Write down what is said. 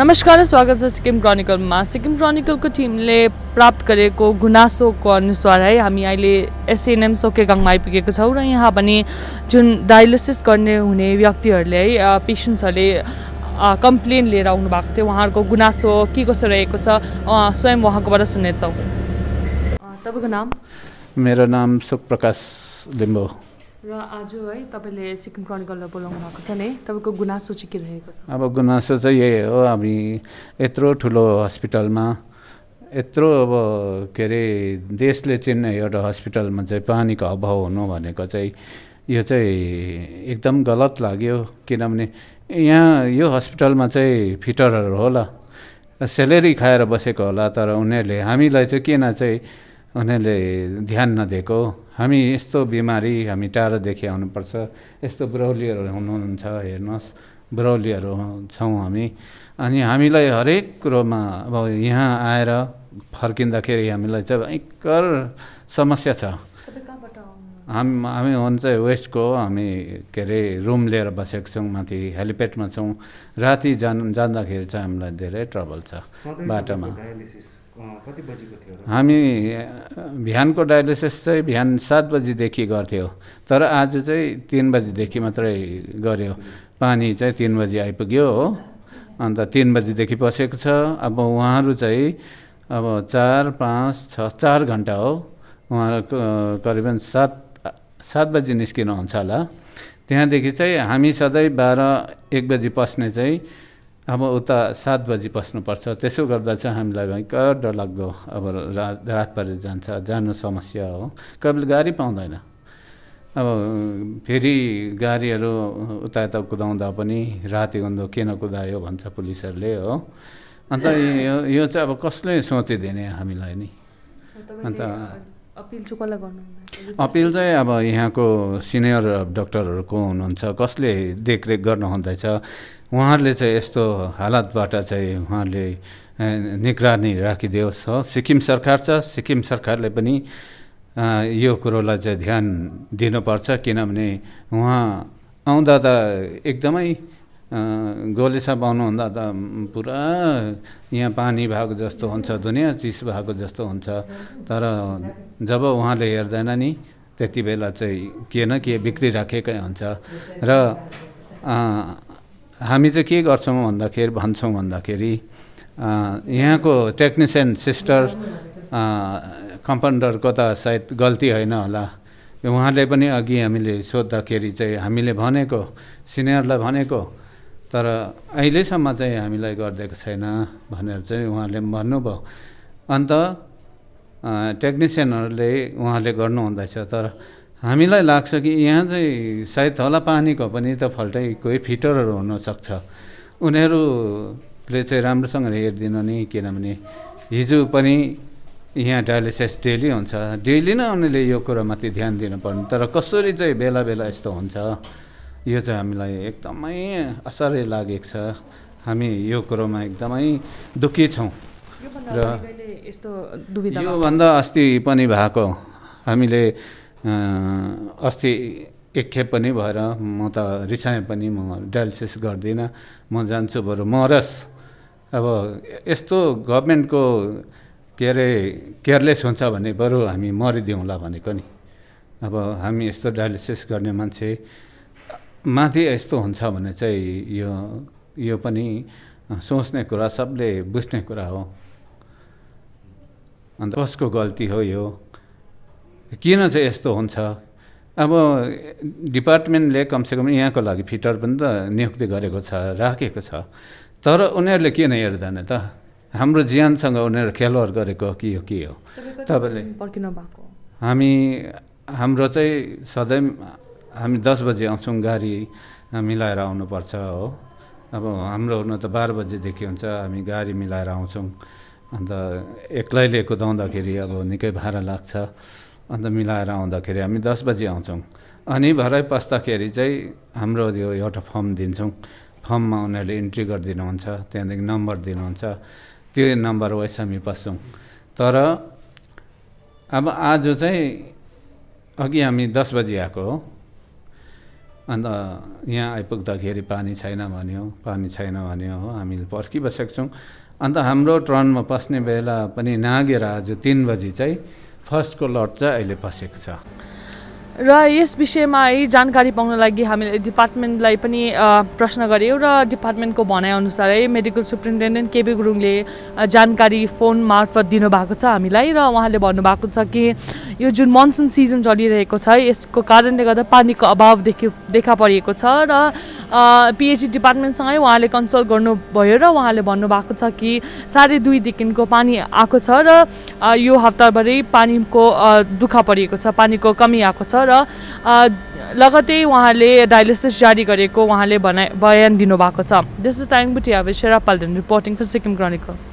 नमस्कार स्वागत छ सिक्किम क्रोनिकलमा सिक्किम क्रोनिकलको टिमले प्राप्त गरेको गुनासोको अनुसार है हामी अहिले एसएनएम सोकेगाङमा आइपुगेको छौँ र यहाँ पनि जुन डायलिसिस गर्ने हुने व्यक्तिहरूले है पेसेन्ट्सहरूले कम्प्लेन लिएर आउनु भएको थियो उहाँहरूको गुनासो के कसो रहेको छ स्वयं उहाँकोबाट सुन्नेछौँ तपाईँको नाम मेरो नाम प्रकाश लिम्बू र आज है तपाईँले सिक्किम क्रनिकललाई बोलाउनु भएको छ नि तपाईँको गुनासो चाहिँ के रहेको छ अब गुनासो चाहिँ यही हो हामी यत्रो ठुलो हस्पिटलमा यत्रो अब के अरे देशले चिन्ने एउटा हस्पिटलमा चाहिँ पानीको अभाव हुनु भनेको चाहिँ यो चाहिँ एकदम गलत लाग्यो किनभने यहाँ यो हस्पिटलमा चाहिँ फिटरहरू होला सेलेरी खाएर बसेको होला तर उनीहरूले हामीलाई चाहिँ किन चाहिँ उनीहरूले ध्यान नदिएको हामी यस्तो बिमारी हामी टाढोदेखि आउनुपर्छ यस्तो बुढौलीहरू हुनुहुन्छ हेर्नुहोस् बुढौलीहरू छौँ हामी अनि हामीलाई हरेक कुरोमा अब यहाँ आएर फर्किँदाखेरि हामीलाई चाहिँ भयङ्कर समस्या छ हाम हामी हुन चाहिँ वेस्टको हामी के अरे रुम लिएर बसेको छौँ माथि हेलिप्याडमा छौँ राति जान जाँदाखेरि चाहिँ हामीलाई धेरै ट्रबल छ बाटोमा हामी बिहानको डायलिसिस चाहिँ बिहान सात बजीदेखि गर्थ्यो तर आज चाहिँ तिन बजीदेखि मात्रै गऱ्यो पानी चाहिँ तिन बजी आइपुग्यो हो अन्त तिन बजीदेखि बसेको छ अब उहाँहरू चाहिँ अब चार पाँच छ चार घन्टा हो उहाँहरू करिबन सात सात बजी निस्किनुहुन्छ होला त्यहाँदेखि चाहिँ हामी सधैँ बाह्र एक बजी पस्ने चाहिँ अब उता सात बजी बस्नुपर्छ त्यसो गर्दा चाहिँ हामीलाई भयङ्कर डरलाग्दो अब रात रात परेर जान्छ जानु समस्या हो कोही बेला गाडी पाउँदैन अब फेरि गाडीहरू उता यता कुदाउँदा पनि राति गन्दो किन कुदायो भन्छ पुलिसहरूले हो अन्त यो यो चाहिँ अब कसले सोचिदिने हामीलाई नि अन्त अपिल चाहिँ कसलाई अपिल चाहिँ अब यहाँको सिनियर डक्टरहरू को हुनुहुन्छ कसले देखरेख गर्नुहुँदैछ उहाँहरूले चाहिँ यस्तो हालतबाट चाहिँ उहाँहरूले निगरानी राखिदियोस् हो सिक्किम सरकार छ सिक्किम सरकारले पनि यो कुरोलाई चाहिँ ध्यान दिनुपर्छ किनभने उहाँ आउँदा त एकदमै गोलेसा बनाउनुभन्दा त पुरा यहाँ पानी भएको जस्तो हुन्छ दुनियाँ चिस भएको जस्तो हुन्छ तर जब उहाँले हेर्दैन नि त्यति बेला चाहिँ के न के बिक्री बिग्रिराखेकै हुन्छ र हामी चाहिँ के गर्छौँ भन्दाखेरि भन्छौँ भन्दाखेरि यहाँको टेक्निसियन सिस्टर कम्पाउन्डरको त सायद गल्ती होइन होला उहाँले पनि अघि हामीले सोद्धाखेरि चाहिँ हामीले भनेको सिनियरलाई भनेको तर अहिलेसम्म चाहिँ हामीलाई गरिदिएको छैन भनेर चाहिँ उहाँले भन्नुभयो अन्त टेक्निसियनहरूले उहाँले गर्नुहुँदैछ तर हामीलाई लाग्छ कि यहाँ चाहिँ सायद होला पानीको पनि त फल्टै कोही फिटरहरू हुनसक्छ उनीहरूले चाहिँ राम्रोसँग हेरिदिनु नि किनभने हिजो पनि यहाँ डायलिसिस डेली हुन्छ डेली नै उनीहरूले यो कुरामाथि ध्यान दिनुपर्ने तर कसरी चाहिँ बेला बेला यस्तो हुन्छ यो चाहिँ हामीलाई एकदमै असर लागेको छ हामी यो कुरोमा एकदमै दुःखी छौँ र योभन्दा अस्ति पनि भएको हामीले अस्ति एकखेप पनि भएर म त रिसाएँ पनि म डायलिसिस गर्दिनँ म जान्छु बरु मरस अब यस्तो गभर्मेन्टको के अरे केयरलेस हुन्छ भने बरु हामी मरिदिउँला भनेको नि अब हामी यस्तो डायलिसिस गर्ने मान्छे माथि यस्तो हुन्छ भने चाहिँ यो यो पनि सोच्ने कुरा सबले बुझ्ने कुरा हो अन्त कसको गल्ती हो यो किन चाहिँ यस्तो हुन्छ अब डिपार्टमेन्टले कमसेकम यहाँको लागि फिटर पनि त नियुक्ति गरेको छ राखेको छ तर उनीहरूले किन हेर्दैन त हाम्रो ज्यानसँग उनीहरू खेलवार गरेको के हो के हो तपाईँले हामी हाम्रो चाहिँ सधैँ हामी दस बजी आउँछौँ गाडी मिलाएर आउनुपर्छ हो अब हाम्रो हुन त बाह्र बजीदेखि हुन्छ हामी गाडी मिलाएर आउँछौँ अन्त एक्लैले कुदाउँदाखेरि अब निकै भाडा लाग्छ अन्त मिलाएर आउँदाखेरि हामी दस बजी आउँछौँ अनि भरै पस्दाखेरि चाहिँ हाम्रो यो एउटा फर्म दिन्छौँ फर्ममा उनीहरूले इन्ट्री गरिदिनुहुन्छ त्यहाँदेखि नम्बर दिनुहुन्छ त्यो नम्बर वाइस हामी पस्छौँ तर अब आज चाहिँ अघि हामी दस बजी आएको हो अन्त यहाँ आइपुग्दाखेरि पानी छैन भन्यो पानी छैन भन्यो हो हामीले पर्खिबसेको छौँ अन्त हाम्रो ट्रनमा पस्ने बेला पनि नागेर आज तिन बजी चाहिँ फर्स्टको लट चाहिँ अहिले पसेको छ र यस विषयमा है जानकारी पाउन लागि हामीले डिपार्टमेन्टलाई पनि प्रश्न गऱ्यौँ र डिपार्टमेन्टको भनाइअनुसार है मेडिकल सुप्रिन्टेन्डेन्ट केबी गुरुङले जानकारी फोन मार्फत दिनुभएको छ हामीलाई र उहाँले भन्नुभएको छ कि यो जुन मनसुन सिजन चलिरहेको छ यसको कारणले गर्दा पानीको अभाव देखि देखा परिएको छ र पिएचडी डिपार्टमेन्टसँगै उहाँले कन्सल्ट गर्नुभयो र उहाँले भन्नुभएको छ कि साढे दुईदेखिको पानी आएको छ र यो हप्ताभरि पानीको दुःख परिएको छ पानीको कमी आएको छ र र लगतै उहाँले डायलिसिस जारी गरेको उहाँले भना बयान दिनुभएको छ this is time Bhutia Palden reporting for Sikkim chronicle